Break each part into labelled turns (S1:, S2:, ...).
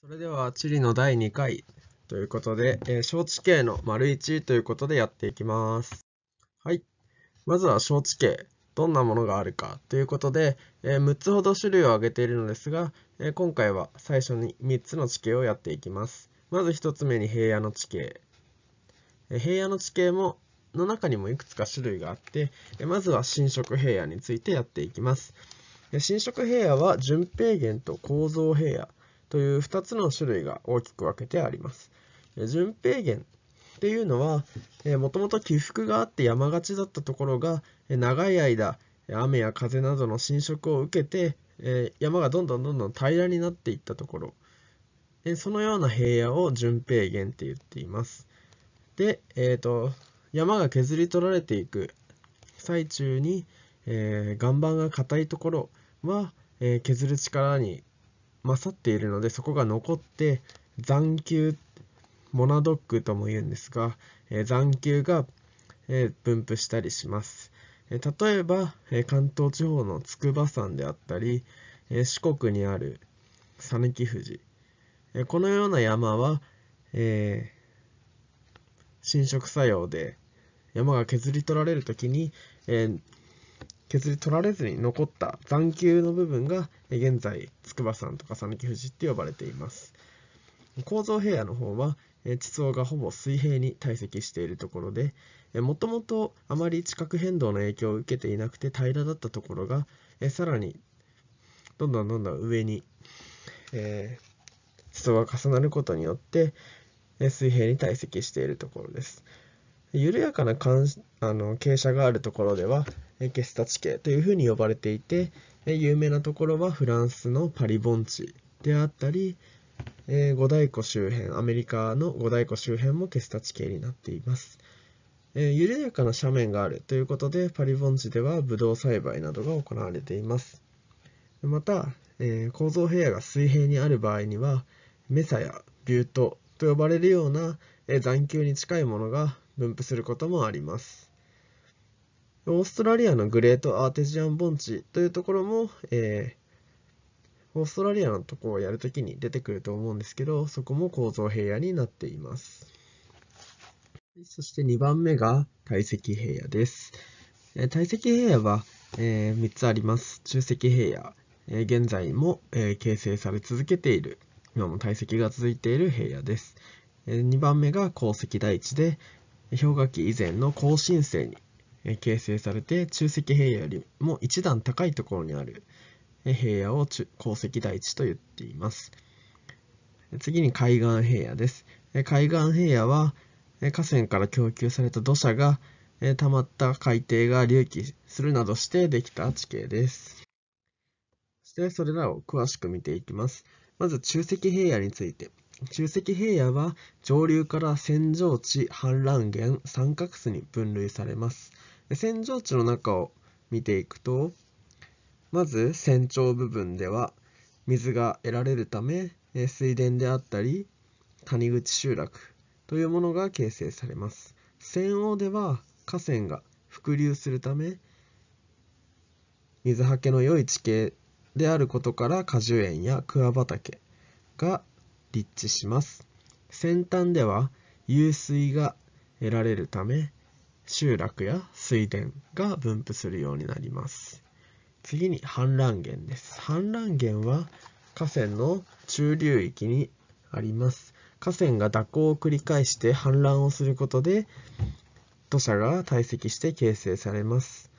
S1: それでは地理の第2回ということで、えー、小地形の丸1ということでやっていきます。はい。まずは小地形。どんなものがあるかということで、えー、6つほど種類を挙げているのですが、えー、今回は最初に3つの地形をやっていきます。まず1つ目に平野の地形。え平野の地形もの中にもいくつか種類があって、えまずは侵食平野についてやっていきます。え食平野は順平原と構造平野。という2つの種類が大きく分けてあります。純平原っていうのはもともと起伏があって山がちだったところが長い間雨や風などの侵食を受けて山がどんどんどんどん平らになっていったところそのような平野を純平原って言っています。で、えーと、と山が削り取られていく最中に、えー、岩盤が硬いところは、えー、削る力に勝っているのでそこが残って残球モナドックとも言うんですが、えー、残球が、えー、分布したりします、えー、例えば、え関東地方の筑波山であったり、え四国にある讃岐富士、えこのような山は、え侵食作用で山が削り取られる時に、え削り取られずに残った残球の部分が現在筑波山とか讃岐富士って呼ばれています構造平野の方は地層がほぼ水平に堆積しているところでもともとあまり地殻変動の影響を受けていなくて平らだったところがさらにどんどんどんどん上に、えー、地層が重なることによって水平に堆積しているところです緩やかなあの傾斜があるところではケスタ地形というふうに呼ばれていて有名なところはフランスのパリ盆地であったり五大湖周辺アメリカの五大湖周辺もケスタ地形になっています。緩やかな斜面があるということでパリ盆地ではブドウ栽培などが行われていますまた、え構造平野が水平にある場合にはメサやビュートと呼ばれるような、え残丘に近いものが分布することもありますオーストラリアのグレートアーティジアン盆地というところも、えー、オーストラリアのとこをやるときに出てくると思うんですけど、そこも構造平野になっています。そして2番目が体積平野です。えー、体積平野は、えー、3つあります。中積平野、えー、現在も、え形成され続けている、今も体積が続いている平野です。え2番目が鉱石台地で、氷河期以前の高新生に形成されて中石平野よりも一段高いところにある平野を鉱石台地と言っています次に海岸平野です海岸平野は河川から供給された土砂が溜まった海底が隆起するなどしてできた地形ですそしてそれらを詳しく見ていきますまず中石平野について中石平野は上流から扇状地、氾濫源、三角州に分類されます。扇状地の中を見ていくと、まず扇状部分では水が得られるため、水田であったり、谷口集落というものが形成されます。扇央では河川が伏流するため、水はけの良い地形であることから果樹園や桑畑が立地します。先端では湧水が得られるため集落や水田が分布するようになります次に氾濫源です氾濫源は河川の中流域にあります河川が蛇行を繰り返して氾濫をすることで土砂が堆積して形成されます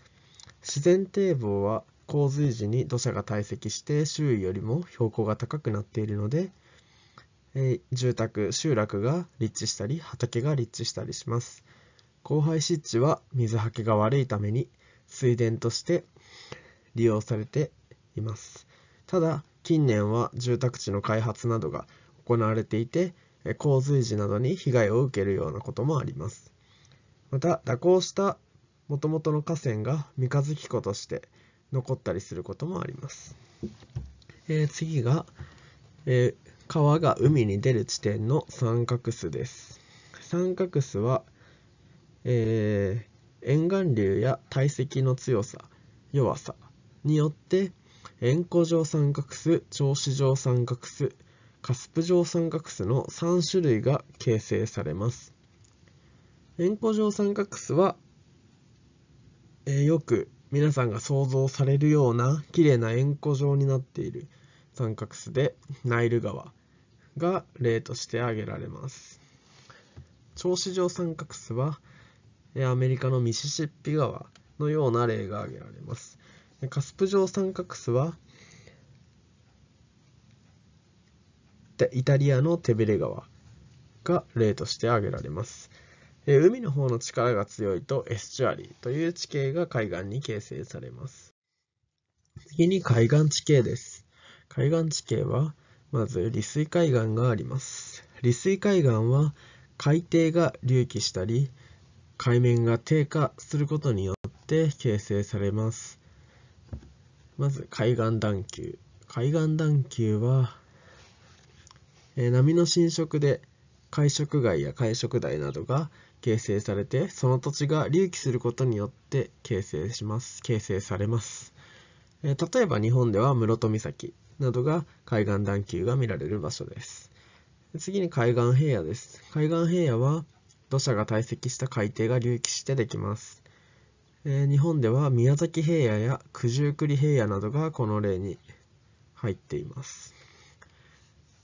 S1: 自然堤防は洪水時に土砂が堆積して周囲よりも標高が高くなっているのでえ住宅集落が立地したり畑が立地したりします荒廃湿地は水はけが悪いために水田として利用されていますただ近年は住宅地の開発などが行われていて洪水時などに被害を受けるようなこともありますまた蛇行したもともとの河川が三日月湖として残ったりすることもあります、えー、次が、えー川が海に出る地点の三角巣です。三角巣は、えー、沿岸流や体積の強さ、弱さによって、円弧状三角巣長子状三角巣カスプ状三角巣の3種類が形成されます。円弧状三角巣は、えー、よく皆さんが想像されるような綺麗な円弧状になっている三角巣でナイル川が例として挙げられます調子状三角巣はアメリカのミシシッピ川のような例が挙げられますカスプ状三角巣はイタリアの手びれ川が例として挙げられます海の方の力が強いとエスチュアリーという地形が海岸に形成されます次に海岸地形です海岸地形はまず、利水海岸があります。利水海岸は、海底が隆起したり、海面が低下することによって形成されます。まず、海岸段丘。海岸段丘は、え波の浸食で海食街や海食台などが形成されてその土地が隆起することによって形成します形成されます、え例えば日本では室戸岬などが海岸段丘が見られる場所です。次に海岸平野です。海岸平野は土砂が堆積した海底が隆起してできます。えー、日本では宮崎平野や九十九里平野などがこの例に入っています。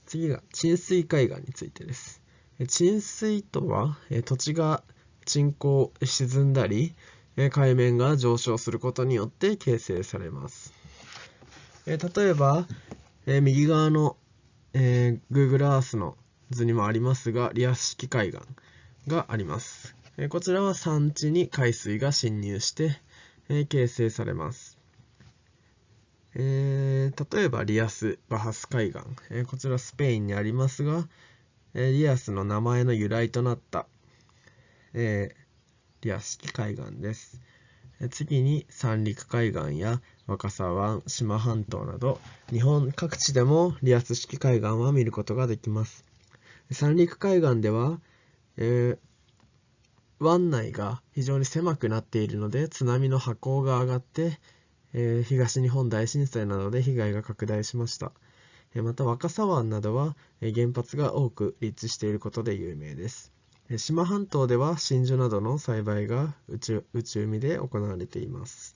S1: 次が浸水海岸についてです。浸水とは土地が沈降沈んだり海面が上昇することによって形成されます。えー、例えば、えー、右側の、えー、Google Earth の図にもありますが、リアス式海岸があります。えこちらは山地に海水が侵入して、え形成されます。え例えばリアス・バハス海岸、えこちらスペインにありますが、えリアスの名前の由来となった、えリアス式海岸です。次に三陸海岸や若狭湾、島半島など、日本各地でもリアス式海岸は見ることができます。三陸海岸では、えー、湾内が非常に狭くなっているので津波の波高が上がって、えー、東日本大震災などで被害が拡大しました、えー、また若狭湾などは、えー、原発が多く立地していることで有名です島半島では真珠などの栽培が宇宙海で行われています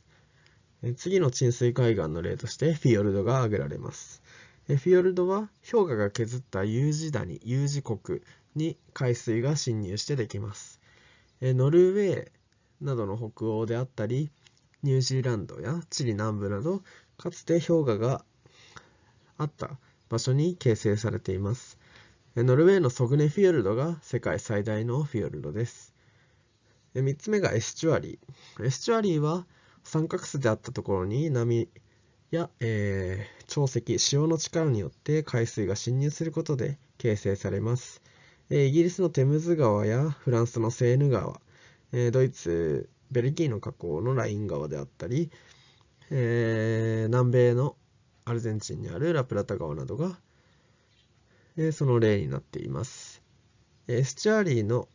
S1: 次の沈水海岸の例としてフィヨルドが挙げられます。フィヨルドは氷河が削った U 字谷、U 字国に海水が侵入してできます。ノルウェーなどの北欧であったり、ニュージーランドやチリ南部など、かつて氷河があった場所に形成されています。ノルウェーのソグネフィヨルドが世界最大のフィヨルドです。3つ目がエスチュアリー。エスチュアリーは三角質であったところに波や、えー、潮汐潮の力によって海水が侵入することで形成されます、えー、イギリスのテムズ川やフランスのセーヌ川、えー、ドイツベルギーの河口のライン川であったり、えー、南米のアルゼンチンにあるラプラタ川などが、えー、その例になっています、えー、スチャーリーの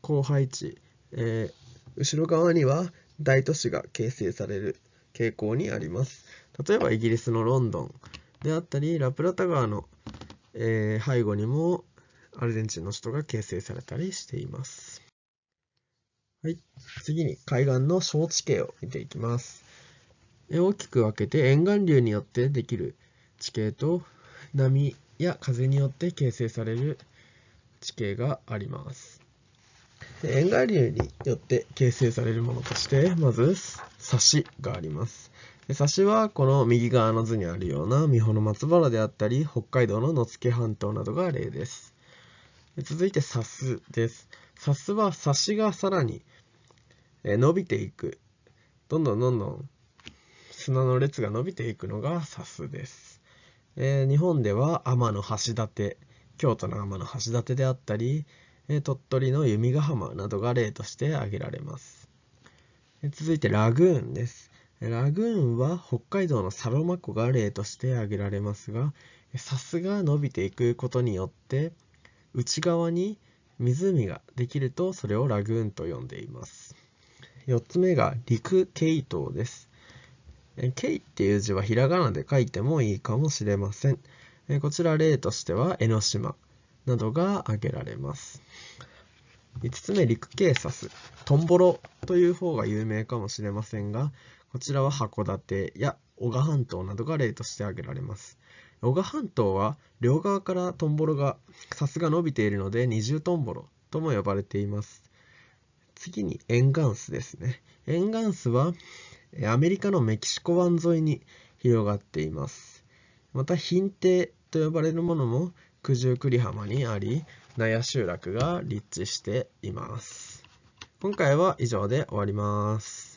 S1: 後輩地、えー、後ろ側には大都市が形成される傾向にあります。例えばイギリスのロンドンであったり、ラプラタ川の、えー、背後にもアルゼンチンの首都が形成されたりしています。はい、次に海岸の小地形を見ていきます。大きく分けて沿岸流によってできる地形と波や風によって形成される地形があります。塩害流によって形成されるものとして、まず、サシがあります。サシはこの右側の図にあるような三保の松原であったり、北海道の野付半島などが例です。続いて、サスです。サスはサシがさらに伸びていく。どんどんどんどん砂の列が伸びていくのがサスです。えー、日本では天橋立、京都の天橋立であったり、鳥取の弓ヶ浜などが例として挙げられます続いてラグーンですラグーンは北海道のサロマ湖が例として挙げられますがさすが伸びていくことによって内側に湖ができるとそれをラグーンと呼んでいます4つ目が陸系統ですケイっていう字はひらがなで書いてもいいかもしれません。こちら例としては江ノ島、などが挙げられます。5つ目、陸警察。トンボロという方が有名かもしれませんが、こちらは函館や男鹿半島などが例として挙げられます。男鹿半島は両側からトンボロがさすが伸びているので二重トンボロとも呼ばれています。次に沿岸巣ですね。沿岸巣はアメリカのメキシコ湾沿いに広がっています。また、品定と呼ばれるものも九十九里浜にあり納屋集落が立地しています今回は以上で終わります